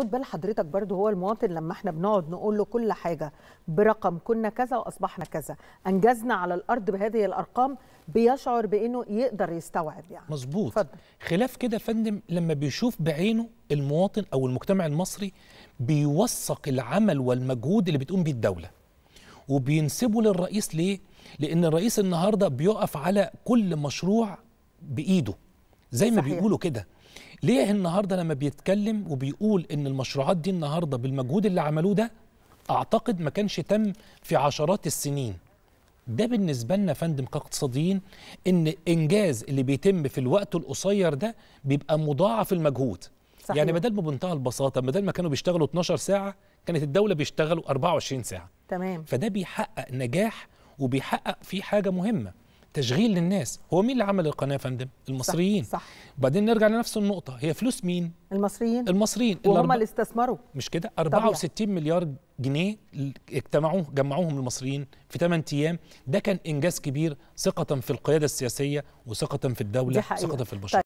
خد بال حضرتك برضو هو المواطن لما احنا بنقعد نقول له كل حاجه برقم كنا كذا واصبحنا كذا انجزنا على الارض بهذه الارقام بيشعر بانه يقدر يستوعب يعني مظبوط خلاف كده يا فندم لما بيشوف بعينه المواطن او المجتمع المصري بيوثق العمل والمجهود اللي بتقوم بيه الدوله وبينسبه للرئيس ليه لان الرئيس النهارده بيقف على كل مشروع بايده زي ما صحيح. بيقولوا كده ليه النهارده لما بيتكلم وبيقول ان المشروعات دي النهارده بالمجهود اللي عملوه ده اعتقد ما كانش تم في عشرات السنين ده بالنسبه لنا فندم كاقتصاديين ان انجاز اللي بيتم في الوقت القصير ده بيبقى مضاعف المجهود صحيح. يعني بدل ما بمنتهى البساطه بدل ما كانوا بيشتغلوا 12 ساعه كانت الدوله بيشتغلوا 24 ساعه تمام فده بيحقق نجاح وبيحقق فيه حاجه مهمه تشغيل للناس هو مين اللي عمل القناه يا فندم المصريين صح, صح. وبعدين نرجع لنفس النقطه هي فلوس مين المصريين المصريين وهم الأرب... اللي استثمروا مش كده 64 مليار جنيه اجتمعوه جمعوهم المصريين في 8 ايام ده كان انجاز كبير ثقه في القياده السياسيه وثقه في الدوله ثقه في البشر